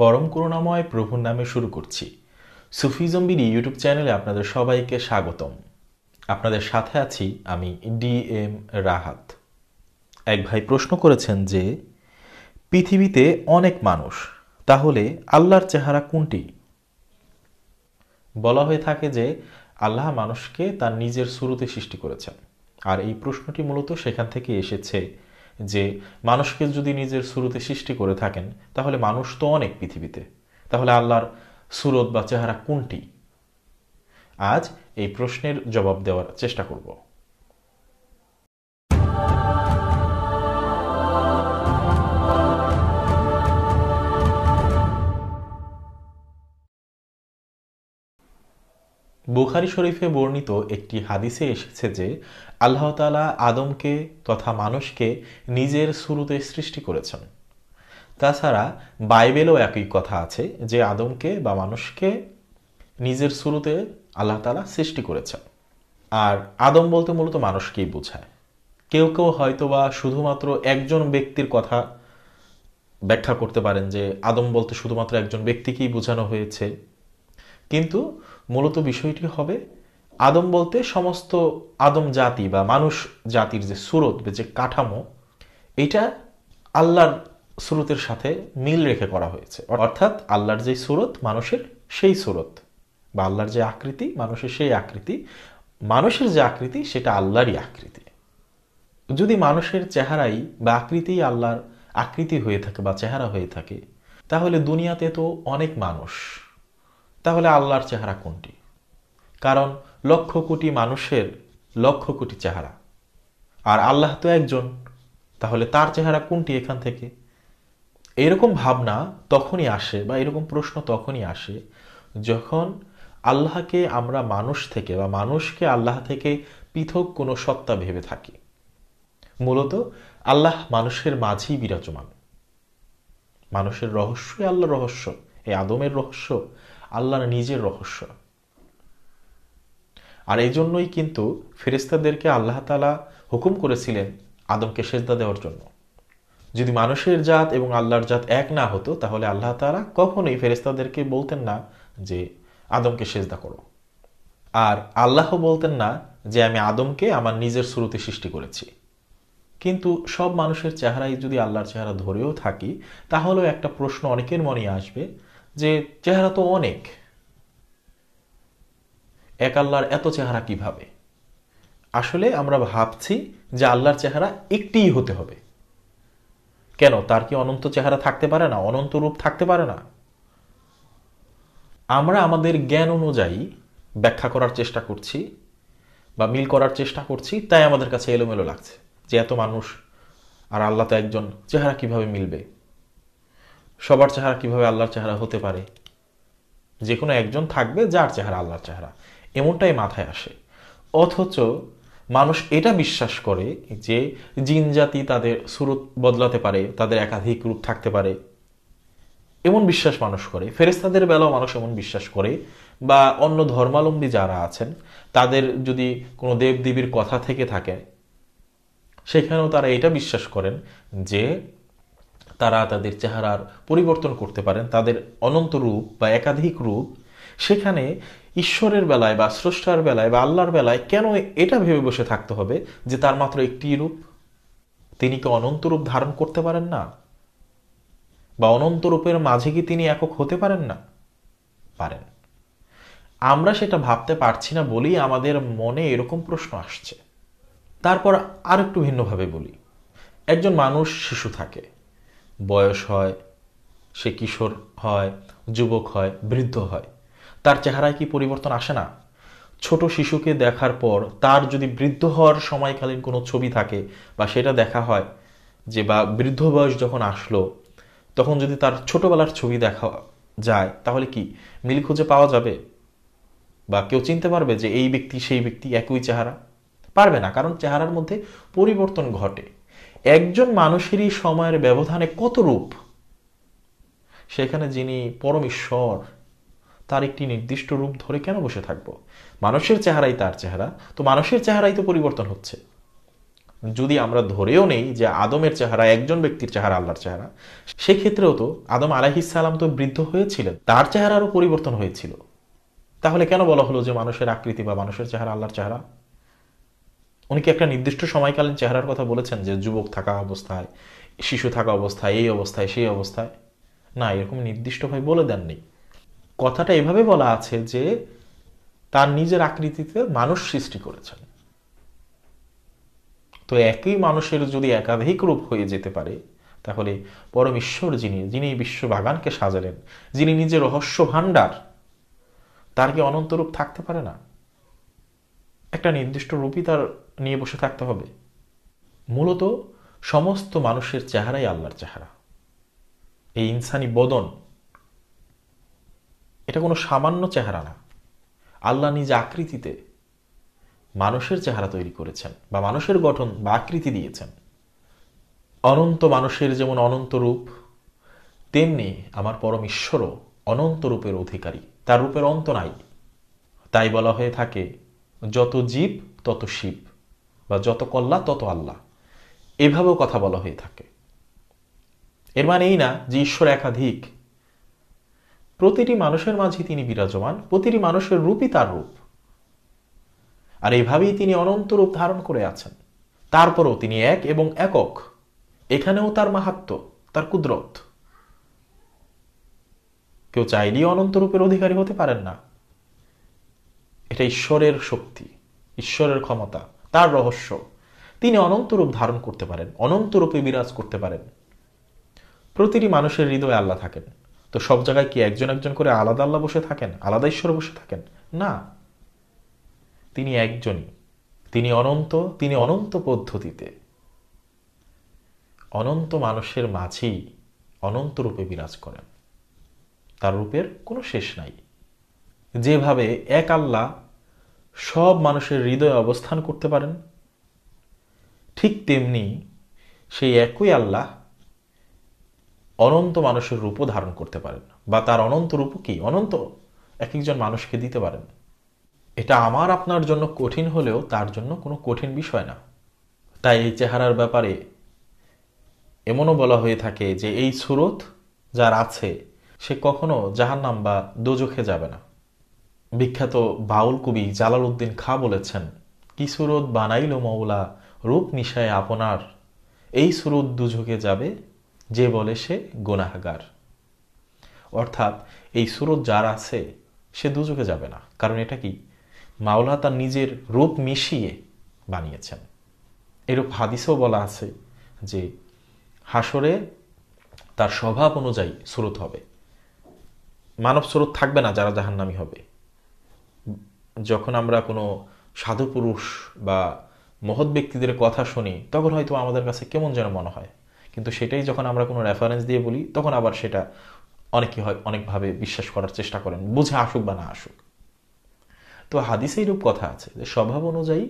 পরম করুণাময় প্রভুর নামে শুরু করছি সুফি জম্বির ইউটিউব চ্যানেলে আপনাদের সবাইকে স্বাগতম আপনাদের সাথে আছি আমি ডি এম রাহাত এক ভাই প্রশ্ন করেছেন যে পৃথিবীতে অনেক মানুষ তাহলে আল্লাহর চেহারা কোনটি বলা হয়ে থাকে যে আল্লাহ মানুষকে তার নিজের শুরুতে সৃষ্টি করেছেন আর এই প্রশ্নটি মূলত সেখান থেকে এসেছে যে মানুষকে যদি নিজের সুরতে সৃষ্টি করে থাকেন তাহলে মানুষ তো অনেক পৃথিবীতে তাহলে আল্লাহর সুরত বা চেহারা কোনটি আজ এই প্রশ্নের জবাব দেওয়ার চেষ্টা করব বুখারি শরীফে বর্ণিত একটি হাদিসে এসেছে যে আল্লাহ তালা আদমকে তথা মানুষকে নিজের শুরুতে সৃষ্টি করেছেন তাছাড়া বাইবেলও একই কথা আছে যে আদমকে বা মানুষকে নিজের শুরুতে আল্লাহ তালা সৃষ্টি করেছেন আর আদম বলতে মূলত মানুষকেই বোঝায় কেউ কেউ হয়তোবা শুধুমাত্র একজন ব্যক্তির কথা ব্যাখ্যা করতে পারেন যে আদম বলতে শুধুমাত্র একজন ব্যক্তিকেই বোঝানো হয়েছে কিন্তু মূলত বিষয়টি হবে আদম বলতে সমস্ত আদম জাতি বা মানুষ জাতির যে সুরত যে কাঠামো এটা আল্লাহর সুরতের সাথে মিল রেখে করা হয়েছে অর্থাৎ আল্লাহর যে সুরত মানুষের সেই সুরত বা আল্লাহর যে আকৃতি মানুষের সেই আকৃতি মানুষের যে আকৃতি সেটা আল্লাহরই আকৃতি যদি মানুষের চেহারাই বা আকৃতিই আল্লাহর আকৃতি হয়ে থাকে বা চেহারা হয়ে থাকে তাহলে দুনিয়াতে তো অনেক মানুষ তাহলে আল্লাহর চেহারা কোনটি কারণ লক্ষ কোটি মানুষের লক্ষ কোটি চেহারা আর আল্লাহ তো একজন তাহলে তার চেহারা কোনটি এখান থেকে এরকম ভাবনা তখনই আসে বা এরকম প্রশ্ন তখনই আসে যখন আল্লাহকে আমরা মানুষ থেকে বা মানুষকে আল্লাহ থেকে পৃথক কোনো সত্তা ভেবে থাকি মূলত আল্লাহ মানুষের মাঝেই বিরাজমান মানুষের রহস্যই আল্লাহ রহস্য এই আদমের রহস্য আল্লাহ নিজের রহস্য আর এই জন্যই কিন্তু ফেরিস্তাদেরকে আল্লাহ তালা হুকুম করেছিলেন আদমকে সেজদা দেওয়ার জন্য যদি মানুষের জাত এবং আল্লাহর জাত এক না হতো তাহলে আল্লাহ তালা কখনোই ফেরিস্তাদেরকে বলতেন না যে আদমকে সেজদা করো আর আল্লাহ বলতেন না যে আমি আদমকে আমার নিজের শুরুতে সৃষ্টি করেছি কিন্তু সব মানুষের চেহারাই যদি আল্লাহর চেহারা ধরেও থাকি তাহলেও একটা প্রশ্ন অনেকের মনে আসবে যে চেহারা তো অনেক এক আল্লাহর এত চেহারা কিভাবে আসলে আমরা ভাবছি যে আল্লাহর চেহারা একটিই হতে হবে কেন তার কি অনন্ত চেহারা থাকতে পারে না অনন্ত রূপ থাকতে পারে না আমরা আমাদের জ্ঞান অনুযায়ী ব্যাখ্যা করার চেষ্টা করছি বা মিল করার চেষ্টা করছি তাই আমাদের কাছে এলোমেলো লাগছে যে এত মানুষ আর আল্লাহ তো একজন চেহারা কিভাবে মিলবে সবার চেহারা কিভাবে আল্লাহর চেহারা হতে পারে যে কোনো একজন থাকবে যার চেহারা আল্লাহর চেহারা এমনটাই মাথায় আসে অথচ মানুষ এটা বিশ্বাস করে যে জিন জাতি তাদের সুরত বদলাতে পারে তাদের একাধিক রূপ থাকতে পারে এমন বিশ্বাস মানুষ করে ফেরেস্তাদের বেলাও মানুষ এমন বিশ্বাস করে বা অন্য ধর্মালম্বী যারা আছেন তাদের যদি কোনো দেবদেবীর কথা থেকে থাকে সেখানেও তারা এটা বিশ্বাস করেন যে তারা তাদের চেহারার পরিবর্তন করতে পারেন তাদের অনন্ত রূপ বা একাধিক রূপ সেখানে ঈশ্বরের বেলায় বা স্রষ্টার বেলায় বা আল্লাহর বেলায় কেন এটা ভেবে বসে থাকতে হবে যে তার মাত্র একটি রূপ তিনি কি অনন্ত রূপ ধারণ করতে পারেন না বা অনন্ত রূপের মাঝে কি তিনি একক হতে পারেন না পারেন আমরা সেটা ভাবতে পারছি না বলেই আমাদের মনে এরকম প্রশ্ন আসছে তারপর আর একটু ভিন্নভাবে বলি একজন মানুষ শিশু থাকে বয়স হয় সে কিশোর হয় যুবক হয় বৃদ্ধ হয় তার চেহারায় কি পরিবর্তন আসে না ছোট শিশুকে দেখার পর তার যদি বৃদ্ধ হওয়ার সময়কালীন কোনো ছবি থাকে বা সেটা দেখা হয় যে বা বৃদ্ধ বয়স যখন আসলো তখন যদি তার ছোটবেলার ছবি দেখা যায় তাহলে কি মিল খুঁজে পাওয়া যাবে বা কেউ চিনতে পারবে যে এই ব্যক্তি সেই ব্যক্তি একই চেহারা পারবে না কারণ চেহারার মধ্যে পরিবর্তন ঘটে একজন মানুষেরই সময়ের ব্যবধানে কত রূপ সেখানে যিনি পরমেশ্বর তার একটি নির্দিষ্ট রূপ ধরে কেন বসে থাকবো মানুষের চেহারাই তার চেহারা তো মানুষের চেহারাই তো পরিবর্তন হচ্ছে যদি আমরা ধরেও নেই যে আদমের চেহারা একজন ব্যক্তির চেহারা আল্লাহর চেহারা সেক্ষেত্রেও তো আদম আলাহিসাল্লাম তো বৃদ্ধ হয়েছিলেন তার চেহারারও পরিবর্তন হয়েছিল তাহলে কেন বলা হলো যে মানুষের আকৃতি বা মানুষের চেহারা আল্লাহর চেহারা অনেকে একটা নির্দিষ্ট সময়কালীন চেহারার কথা বলেছেন যে যুবক থাকা অবস্থায় শিশু থাকা অবস্থায় এই অবস্থায় সেই অবস্থায় না এরকম নির্দিষ্টভাবে বলে দেননি কথাটা এভাবে বলা আছে যে তার নিজের আকৃতিতে মানুষ সৃষ্টি করেছেন তো একই মানুষের যদি একাধিক রূপ হয়ে যেতে পারে তাহলে পরম ঈশ্বর যিনি যিনি বিশ্ব বাগানকে সাজালেন যিনি নিজের রহস্য ভাণ্ডার তার কি অনন্ত রূপ থাকতে পারে না একটা নির্দিষ্ট রূপই তার নিয়ে বসে থাকতে হবে মূলত সমস্ত মানুষের চেহারাই আল্লাহর চেহারা এই ইনসানি বদন এটা কোনো সামান্য চেহারা না আল্লাহ নিজ আকৃতিতে মানুষের চেহারা তৈরি করেছেন বা মানুষের গঠন বা আকৃতি দিয়েছেন অনন্ত মানুষের যেমন অনন্ত রূপ তেমনি আমার পরম ঈশ্বরও অনন্ত রূপের অধিকারী তার রূপের অন্ত নাই তাই বলা হয়ে থাকে যত জীব তত শিব বা যত কল্লা তত আল্লাহ এভাবেও কথা বলা হয়ে থাকে এর মানে এই না যে ঈশ্বর একাধিক প্রতিটি মানুষের মাঝে তিনি বিরাজমান প্রতিটি মানুষের রূপই তার রূপ আর এভাবেই তিনি অনন্ত রূপ ধারণ করে আছেন তারপরও তিনি এক এবং একক এখানেও তার মাহাত্ম তার কুদরত কেউ চাইলেই অনন্ত রূপের অধিকারী হতে পারেন না এটা ঈশ্বরের শক্তি ঈশ্বরের ক্ষমতা তার রহস্য তিনি অনন্তরূপ ধারণ করতে পারেন অনন্তরূপে বিরাজ করতে পারেন প্রতিটি মানুষের হৃদয়ে আল্লাহ থাকেন তো সব জায়গায় কি একজন একজন করে আলাদা আল্লাহ বসে থাকেন আলাদা ঈশ্বর বসে থাকেন না তিনি একজনই তিনি অনন্ত তিনি অনন্ত পদ্ধতিতে অনন্ত মানুষের মাঝেই অনন্ত রূপে বিরাজ করেন তার রূপের কোনো শেষ নাই যেভাবে এক আল্লাহ সব মানুষের হৃদয়ে অবস্থান করতে পারেন ঠিক তেমনি সেই একই আল্লাহ অনন্ত মানুষের রূপও ধারণ করতে পারেন বা তার অনন্ত রূপ কি অনন্ত এক একজন মানুষকে দিতে পারেন এটা আমার আপনার জন্য কঠিন হলেও তার জন্য কোনো কঠিন বিষয় না তাই এই চেহারার ব্যাপারে এমনও বলা হয়ে থাকে যে এই সুরত যার আছে সে কখনো জাহান্নাম বা দোজখে যাবে না বিখ্যাত বাউল কবি জালাল উদ্দিন খাঁ বলেছেন কি সুরত বানাইল মৌলা রূপ নিশায় আপনার এই সুরত দুঝোকে যাবে যে বলে সে গোনাহাগার অর্থাৎ এই সুরত যার আছে সে দুজকে যাবে না কারণ এটা কি মাওলা তার নিজের রূপ মিশিয়ে বানিয়েছেন এরূপ হাদিসেও বলা আছে যে হাসরে তার স্বভাব অনুযায়ী সুরত হবে মানব স্রোত থাকবে না যারা জাহান্নামি হবে যখন আমরা কোনো সাধু পুরুষ বা মহৎ ব্যক্তিদের কথা শুনি তখন হয়তো আমাদের কাছে কেমন যেন মনে হয় কিন্তু সেটাই যখন আমরা কোনো রেফারেন্স দিয়ে বলি তখন আবার সেটা অনেকে হয় অনেকভাবে বিশ্বাস করার চেষ্টা করেন বুঝে আসুক বা না আসুক তো হাদিসে এইরূপ কথা আছে যে স্বভাব অনুযায়ী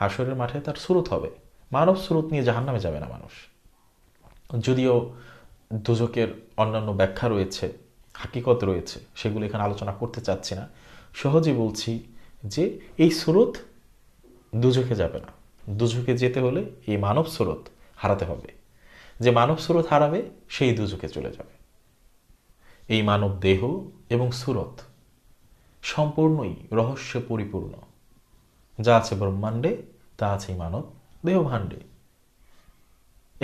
হাসরের মাঠে তার স্রোত হবে মানব স্রোত নিয়ে জাহান নামে যাবে না মানুষ যদিও দুজকের অন্যান্য ব্যাখ্যা রয়েছে হাকিকত রয়েছে সেগুলো এখানে আলোচনা করতে চাচ্ছি না সহজে বলছি যে এই স্রোত দুঝোকে যাবে না দুঝোকে যেতে হলে এই মানব স্রোত হারাতে হবে যে মানব স্রোত হারাবে সেই দুঝোকে চলে যাবে এই মানব দেহ এবং স্রোত সম্পূর্ণই রহস্য পরিপূর্ণ যা আছে ব্রহ্মাণ্ডে তা আছে মানব দেহ ভাণ্ডে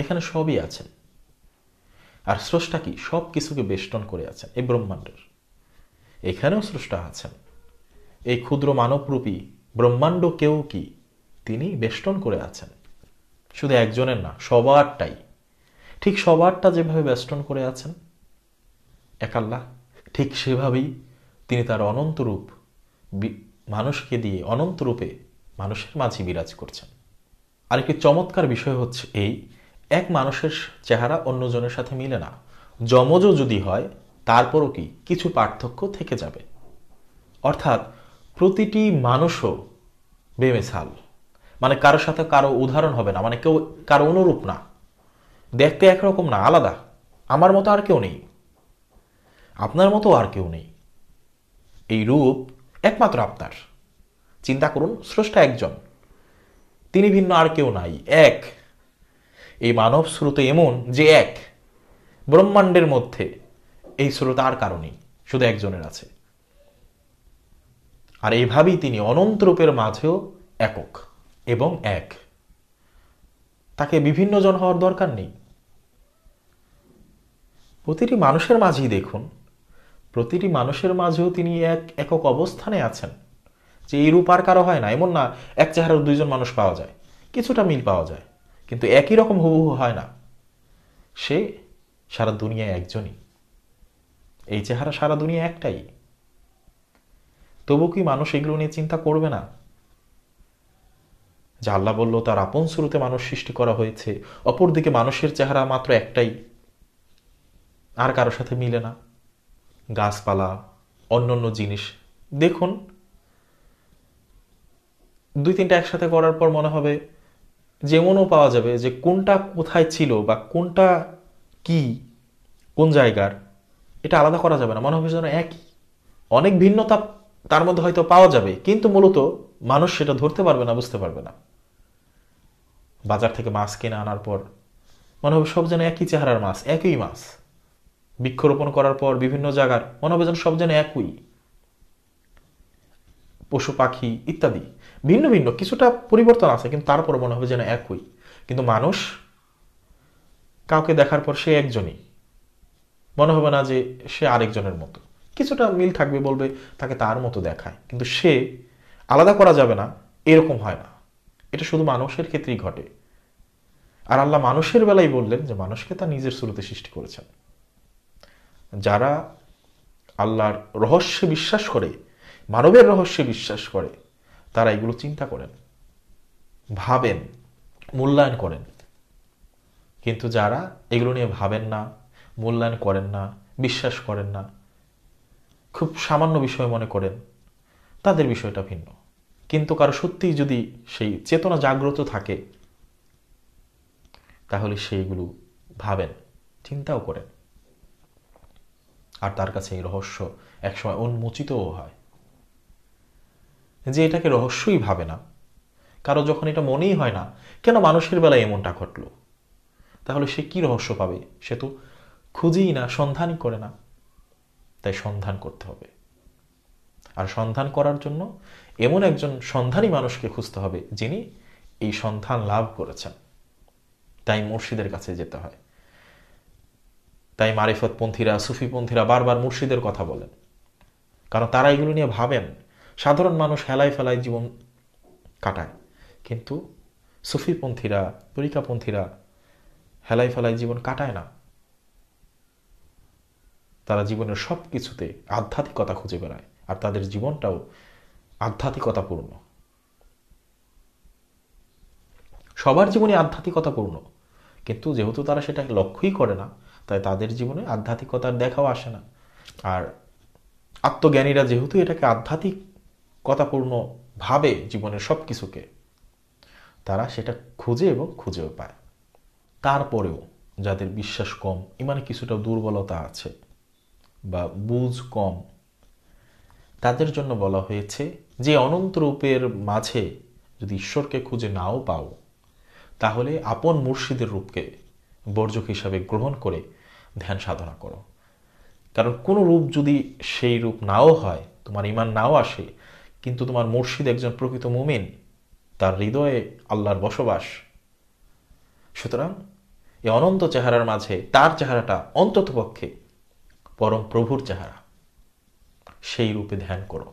এখানে সবই আছেন আর স্রষ্টা কি সব কিছুকে বেষ্টন করে আছেন এই ব্রহ্মাণ্ডের এখানেও স্রষ্টা আছেন এই ক্ষুদ্র মানবরূপী ব্রহ্মাণ্ড কেউ কি তিনি বেষ্টন করে আছেন শুধু একজনের না সবারটাই ঠিক সবারটা যেভাবে বেষ্টন করে আছেন এক ঠিক সেভাবেই তিনি তার অনন্তরূপ মানুষকে দিয়ে অনন্তরূপে মানুষের মাঝে বিরাজ করছেন আরেকটি চমৎকার বিষয় হচ্ছে এই এক মানুষের চেহারা অন্যজনের সাথে মিলে না যমজও যদি হয় তারপরও কি কিছু পার্থক্য থেকে যাবে অর্থাৎ প্রতিটি মানুষও বেমেসাল মানে কারোর সাথে কারো উদাহরণ হবে না মানে কেউ কারো অনুরূপ না দেখতে একরকম না আলাদা আমার মতো আর কেউ নেই আপনার মতো আর কেউ নেই এই রূপ একমাত্র আপনার চিন্তা করুন স্রষ্টা একজন তিনি ভিন্ন আর কেউ নাই এক এই মানব স্রোত এমন যে এক ব্রহ্মাণ্ডের মধ্যে এই স্রোত আর কারণেই শুধু একজনের আছে আর এভাবেই তিনি অনন্ত রূপের মাঝেও একক এবং এক তাকে বিভিন্ন জন হওয়ার দরকার নেই প্রতিটি মানুষের মাঝেই দেখুন প্রতিটি মানুষের মাঝেও তিনি এক একক অবস্থানে আছেন যে এই রূপ আর কারো হয় না এমন না এক চেহারার দুইজন মানুষ পাওয়া যায় কিছুটা মিল পাওয়া যায় কিন্তু একই রকম হুবহু হয় না সে সারা দুনিয়ায় একজনই এই চেহারা সারা দুনিয়া একটাই তবু কি মানুষ এগুলো নিয়ে চিন্তা করবে না যে আল্লাহ বলল তার আপন শুরুতে মানুষ সৃষ্টি করা হয়েছে অপরদিকে মানুষের চেহারা মাত্র একটাই আর কারো সাথে মিলে না গাছপালা অন্য অন্য জিনিস দেখুন দুই তিনটা একসাথে করার পর মনে হবে যেমনও পাওয়া যাবে যে কোনটা কোথায় ছিল বা কোনটা কি কোন জায়গার এটা আলাদা করা যাবে না মনে হবে যেন একই অনেক ভিন্নতা তার মধ্যে হয়তো পাওয়া যাবে কিন্তু মূলত মানুষ সেটা ধরতে পারবে না বুঝতে পারবে না বাজার থেকে মাছ কিনে আনার পর মনে হবে সব যেন একই চেহারার মাছ একই মাছ বৃক্ষরোপণ করার পর বিভিন্ন জায়গার মনে হবে যেন সব যেন একই পশু পাখি ইত্যাদি ভিন্ন ভিন্ন কিছুটা পরিবর্তন আছে কিন্তু তারপর মনে হবে যেন একই কিন্তু মানুষ কাউকে দেখার পর সে একজনই মনে হবে না যে সে আরেকজনের মতো কিছুটা মিল থাকবে বলবে তাকে তার মতো দেখায় কিন্তু সে আলাদা করা যাবে না এরকম হয় না এটা শুধু মানুষের ক্ষেত্রেই ঘটে আর আল্লাহ মানুষের বেলায় বললেন যে মানুষকে তা নিজের স্রোতে সৃষ্টি করেছেন যারা আল্লাহর রহস্যে বিশ্বাস করে মানবের রহস্যে বিশ্বাস করে তারা এগুলো চিন্তা করেন ভাবেন মূল্যায়ন করেন কিন্তু যারা এগুলো নিয়ে ভাবেন না মূল্যায়ন করেন না বিশ্বাস করেন না খুব সামান্য বিষয় মনে করেন তাদের বিষয়টা ভিন্ন কিন্তু কারো সত্যিই যদি সেই চেতনা জাগ্রত থাকে তাহলে সেইগুলো ভাবেন চিন্তাও করেন আর তার কাছে এই রহস্য একসময় উন্মোচিতও হয় যে এটাকে রহস্যই ভাবে না কারো যখন এটা মনেই হয় না কেন মানুষের বেলায় এমনটা ঘটল তাহলে সে কি রহস্য পাবে সে তো খুঁজেই না সন্ধানই করে না তাই সন্ধান করতে হবে আর সন্ধান করার জন্য এমন একজন সন্ধানী মানুষকে খুঁজতে হবে যিনি এই সন্ধান লাভ করেছেন তাই মুর্শিদের কাছে যেতে হয় তাই মারিফতপন্থীরা সুফিপন্থীরা বারবার মুর্শিদের কথা বলেন কারণ তারা এগুলো নিয়ে ভাবেন সাধারণ মানুষ হেলায় ফেলায় জীবন কাটায় কিন্তু সুফিপন্থীরা তরিকাপন্থীরা হেলায় ফেলায় জীবন কাটায় না তারা জীবনের সব কিছুতে আধ্যাত্মিকতা খুঁজে বেড়ায় আর তাদের জীবনটাও আধ্যাত্মিকতাপূর্ণ সবার জীবনে আধ্যাত্মিকতাপূর্ণ কিন্তু যেহেতু তারা সেটাকে লক্ষ্যই করে না তাই তাদের জীবনে আধ্যাত্মিকতার দেখাও আসে না আর আত্মজ্ঞানীরা যেহেতু এটাকে আধ্যাত্মিকতাপূর্ণ ভাবে জীবনের সব কিছুকে তারা সেটা খুঁজে এবং খুঁজেও পায় তারপরেও যাদের বিশ্বাস কম ইমানে কিছুটা দুর্বলতা আছে বা বুঝ কম তাদের জন্য বলা হয়েছে যে অনন্ত রূপের মাঝে যদি ঈশ্বরকে খুঁজে নাও পাও তাহলে আপন মুর্শিদের রূপকে বর্জক হিসাবে গ্রহণ করে ধ্যান সাধনা করো কারণ কোনো রূপ যদি সেই রূপ নাও হয় তোমার ইমান নাও আসে কিন্তু তোমার মুর্শিদ একজন প্রকৃত মুমিন তার হৃদয়ে আল্লাহর বসবাস সুতরাং এই অনন্ত চেহারার মাঝে তার চেহারাটা অন্ততপক্ষে পরম প্রভুর চেহারা সেই রূপে ধ্যান করো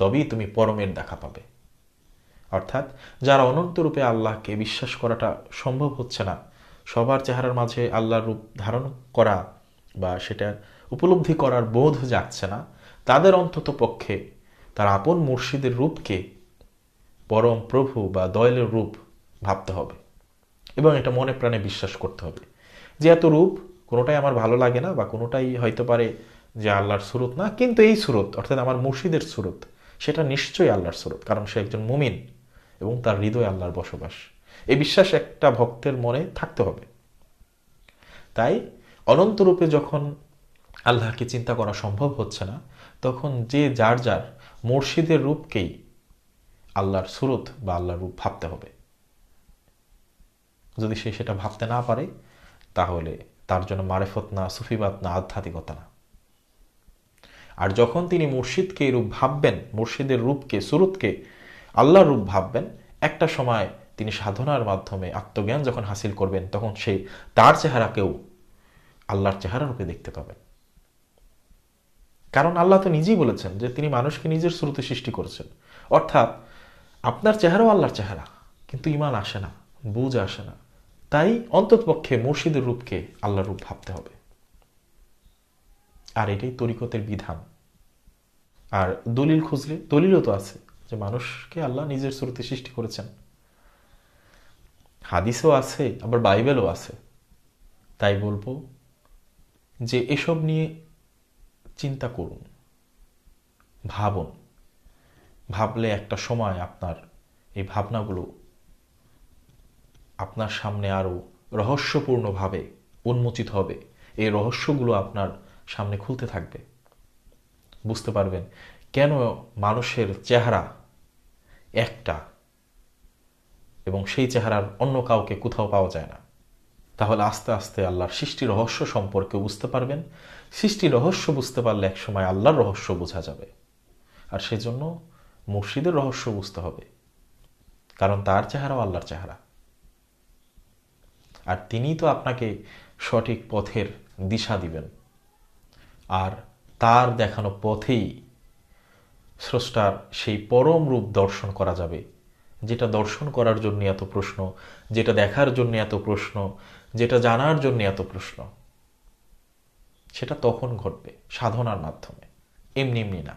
তবেই তুমি পরমের দেখা পাবে অর্থাৎ যারা অনন্তরূপে আল্লাহকে বিশ্বাস করাটা সম্ভব হচ্ছে না সবার চেহারার মাঝে আল্লাহর রূপ ধারণ করা বা সেটা উপলব্ধি করার বোধ যাচ্ছে না তাদের অন্তত পক্ষে তার আপন মুর্শিদের রূপকে পরম প্রভু বা দয়ালের রূপ ভাবতে হবে এবং এটা মনে প্রাণে বিশ্বাস করতে হবে যে এত রূপ কোনোটাই আমার ভালো লাগে না বা কোনোটাই হয়তো পারে যে আল্লাহর সুরত না কিন্তু এই সুরত অর্থাৎ আমার মুর্শিদের সুরত সেটা নিশ্চয়ই আল্লাহর সুরত কারণ সে একজন মুমিন এবং তার হৃদয় আল্লাহর বসবাস এই বিশ্বাস একটা ভক্তের মনে থাকতে হবে তাই অনন্তরূপে যখন আল্লাহকে চিন্তা করা সম্ভব হচ্ছে না তখন যে যার যার মুর্শিদের রূপকেই আল্লাহর সুরত বা আল্লাহর রূপ ভাবতে হবে যদি সে সেটা ভাবতে না পারে তাহলে তার জন্য মারেফত না সুফিবাদ না আধ্যাত্মিকতা না আর যখন তিনি মুর্শিদকে রূপ ভাববেন মুর্শিদের রূপকে সুরুতকে আল্লাহর রূপ ভাববেন একটা সময় তিনি সাধনার মাধ্যমে আত্মজ্ঞান যখন হাসিল করবেন তখন সেই তার চেহারাকেও আল্লাহর চেহারা রূপে দেখতে পাবেন কারণ আল্লাহ তো নিজেই বলেছেন যে তিনি মানুষকে নিজের স্রোতে সৃষ্টি করেছেন অর্থাৎ আপনার চেহারাও আল্লাহর চেহারা কিন্তু ইমান আসে না বুঝ আসে না তাই অন্ততপক্ষে মুর্শিদের রূপকে আল্লাহর রূপ ভাবতে হবে আর এটাই তরিকতের বিধান আর দলিল খুঁজলে দলিলও তো আছে যে মানুষকে আল্লাহ নিজের স্রোতে সৃষ্টি করেছেন হাদিসও আছে আবার বাইবেলও আছে তাই বলবো যে এসব নিয়ে চিন্তা করুন ভাবুন ভাবলে একটা সময় আপনার এই ভাবনাগুলো আপনার সামনে আরও রহস্যপূর্ণভাবে উন্মোচিত হবে এই রহস্যগুলো আপনার সামনে খুলতে থাকবে বুঝতে পারবেন কেন মানুষের চেহারা একটা এবং সেই চেহারার অন্য কাউকে কোথাও পাওয়া যায় না তাহলে আস্তে আস্তে আল্লাহর সৃষ্টি রহস্য সম্পর্কে বুঝতে পারবেন সৃষ্টি রহস্য বুঝতে পারলে একসময় আল্লাহর রহস্য বোঝা যাবে আর সেজন্য মুর্শিদের রহস্য বুঝতে হবে কারণ তার চেহারাও আল্লাহর চেহারা আর তিনিই তো আপনাকে সঠিক পথের দিশা দিবেন আর তার দেখানো পথেই স্রষ্টার সেই পরম রূপ দর্শন করা যাবে যেটা দর্শন করার জন্য এত প্রশ্ন যেটা দেখার জন্য এত প্রশ্ন যেটা জানার জন্য এত প্রশ্ন সেটা তখন ঘটবে সাধনার মাধ্যমে এমনি এমনি না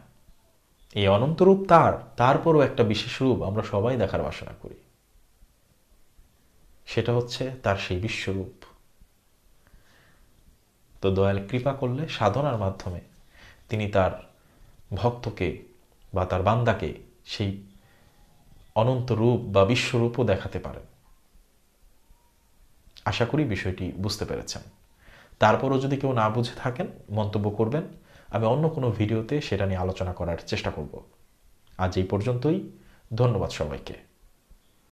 এই অনন্তরূপ তার তারপরও একটা বিশেষ রূপ আমরা সবাই দেখার বাসনা করি সেটা হচ্ছে তার সেই বিশ্বরূপ তো দয়াল কৃপা করলে সাধনার মাধ্যমে তিনি তার ভক্তকে বা তার বান্দাকে সেই অনন্ত রূপ বা বিশ্বরূপও দেখাতে পারেন আশা করি বিষয়টি বুঝতে পেরেছেন তারপরও যদি কেউ না বুঝে থাকেন মন্তব্য করবেন আমি অন্য কোনো ভিডিওতে সেটা নিয়ে আলোচনা করার চেষ্টা করব আজ এই পর্যন্তই ধন্যবাদ সবাইকে